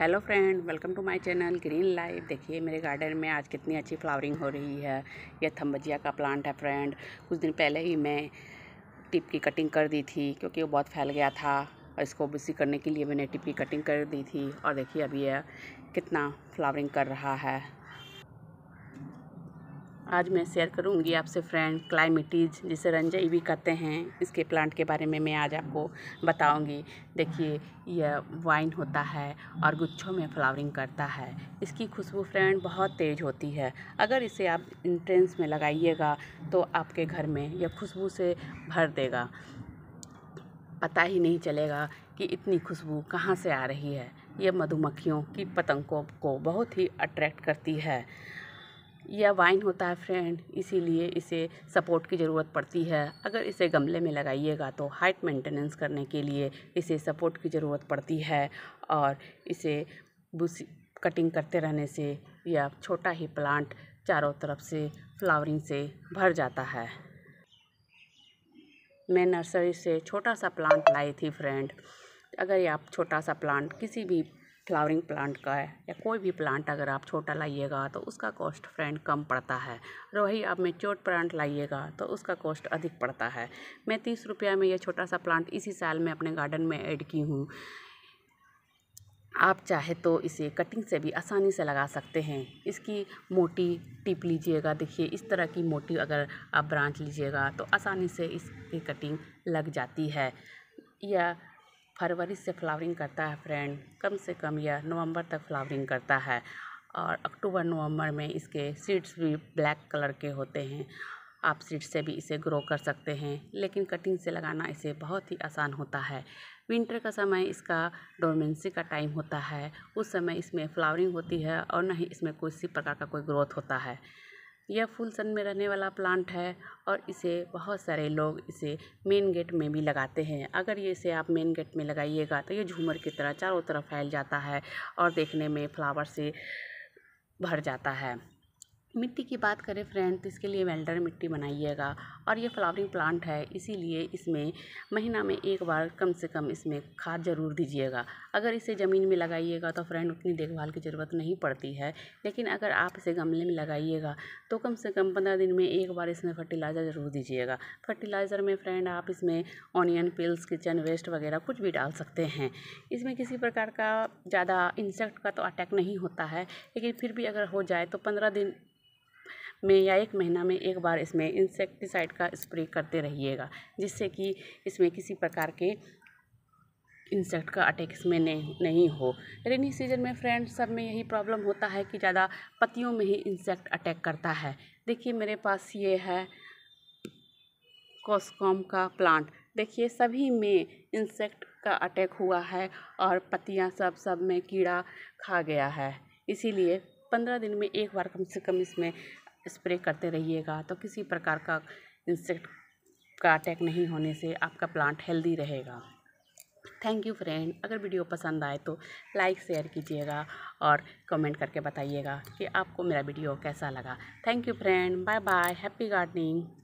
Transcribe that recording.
hello friend welcome to my channel Green Life देखिए मेरे garden में आज कितनी अच्छी फ्लावरिंग हो रही है यह थम्बजिया का प्लांट है फ्रेंड कुछ दिन पहले ही मैं टिप की कटिंग कर दी थी क्योंकि वो बहुत फैल गया था और इसको बुसी करने के लिए मैंने टिप की कटिंग कर दी थी और देखिए अभी यह कितना फ्लावरिंग कर रहा है आज मैं शेयर करूंगी आपसे फ्रेंड क्लाइमेटीज जिसे रंजई भी कहते हैं इसके प्लांट के बारे में मैं आज आपको बताऊंगी देखिए यह वाइन होता है और गुच्छों में फ्लावरिंग करता है इसकी खुशबू फ्रेंड बहुत तेज़ होती है अगर इसे आप इंट्रेंस में लगाइएगा तो आपके घर में यह खुशबू से भर देगा पता ही नहीं चलेगा कि इतनी खुशबू कहाँ से आ रही है यह मधुमक्खियों की पतंगों को बहुत ही अट्रैक्ट करती है यह वाइन होता है फ्रेंड इसीलिए इसे सपोर्ट की ज़रूरत पड़ती है अगर इसे गमले में लगाइएगा तो हाइट मेंटेनेंस करने के लिए इसे सपोर्ट की ज़रूरत पड़ती है और इसे बुसी कटिंग करते रहने से यह छोटा ही प्लांट चारों तरफ से फ्लावरिंग से भर जाता है मैं नर्सरी से छोटा सा प्लांट लाई थी फ्रेंड अगर आप छोटा सा प्लांट किसी भी फ्लावरिंग प्लांट का है या कोई भी प्लांट अगर आप छोटा लाइएगा तो उसका कॉस्ट फ्रेंड कम पड़ता है और वही आप मेच्योर प्लांट लाइएगा तो उसका कॉस्ट अधिक पड़ता है मैं तीस रुपया में यह छोटा सा प्लांट इसी साल में अपने गार्डन में ऐड की हूँ आप चाहे तो इसे कटिंग से भी आसानी से लगा सकते हैं इसकी मोटी टिप लीजिएगा देखिए इस तरह की मोटी अगर आप ब्रांच लीजिएगा तो आसानी से इसकी कटिंग लग जाती है या फरवरी से फ्लावरिंग करता है फ्रेंड कम से कम यह नवंबर तक फ्लावरिंग करता है और अक्टूबर नवंबर में इसके सीड्स भी ब्लैक कलर के होते हैं आप सीड से भी इसे ग्रो कर सकते हैं लेकिन कटिंग से लगाना इसे बहुत ही आसान होता है विंटर का समय इसका डोमेंसी का टाइम होता है उस समय इसमें फ्लावरिंग होती है और न ही इसमें किसी प्रकार का कोई ग्रोथ होता है यह फुल सन में रहने वाला प्लांट है और इसे बहुत सारे लोग इसे मेन गेट में भी लगाते हैं अगर ये इसे आप मेन गेट में लगाइएगा तो ये झूमर की तरह चारों तरफ फैल जाता है और देखने में फ्लावर से भर जाता है मिट्टी की बात करें फ्रेंड तो इसके लिए वेल्डर मिट्टी बनाइएगा और ये फ्लावरिंग प्लांट है इसीलिए इसमें महीना में एक बार कम से कम इसमें खाद ज़रूर दीजिएगा अगर इसे ज़मीन में लगाइएगा तो फ्रेंड उतनी देखभाल की ज़रूरत नहीं पड़ती है लेकिन अगर आप इसे गमले में लगाइएगा तो कम से कम पंद्रह दिन में एक बार इसमें फर्टिलाइज़र ज़रूर दीजिएगा फर्टिलाइज़र में फ्रेंड आप इसमें ऑनियन पिल्स किचन वेस्ट वगैरह कुछ भी डाल सकते हैं इसमें किसी प्रकार का ज़्यादा इंसेक्ट का तो अटैक नहीं होता है लेकिन फिर भी अगर हो जाए तो पंद्रह दिन में या एक महीना में एक बार इसमें इंसेक्टिसाइड का स्प्रे करते रहिएगा जिससे कि इसमें किसी प्रकार के इंसेक्ट का अटैक इसमें नहीं नहीं हो रेनी सीजन में फ्रेंड्स सब में यही प्रॉब्लम होता है कि ज़्यादा पतियों में ही इंसेक्ट अटैक करता है देखिए मेरे पास ये है कॉस्कॉम का प्लांट देखिए सभी में इंसेक्ट का अटैक हुआ है और पतियाँ सब सब में कीड़ा खा गया है इसीलिए पंद्रह दिन में एक बार कम से कम इसमें स्प्रे करते रहिएगा तो किसी प्रकार का इंसेक्ट का अटैक नहीं होने से आपका प्लांट हेल्दी रहेगा थैंक यू फ्रेंड अगर वीडियो पसंद आए तो लाइक शेयर कीजिएगा और कमेंट करके बताइएगा कि आपको मेरा वीडियो कैसा लगा thank you friend bye bye happy gardening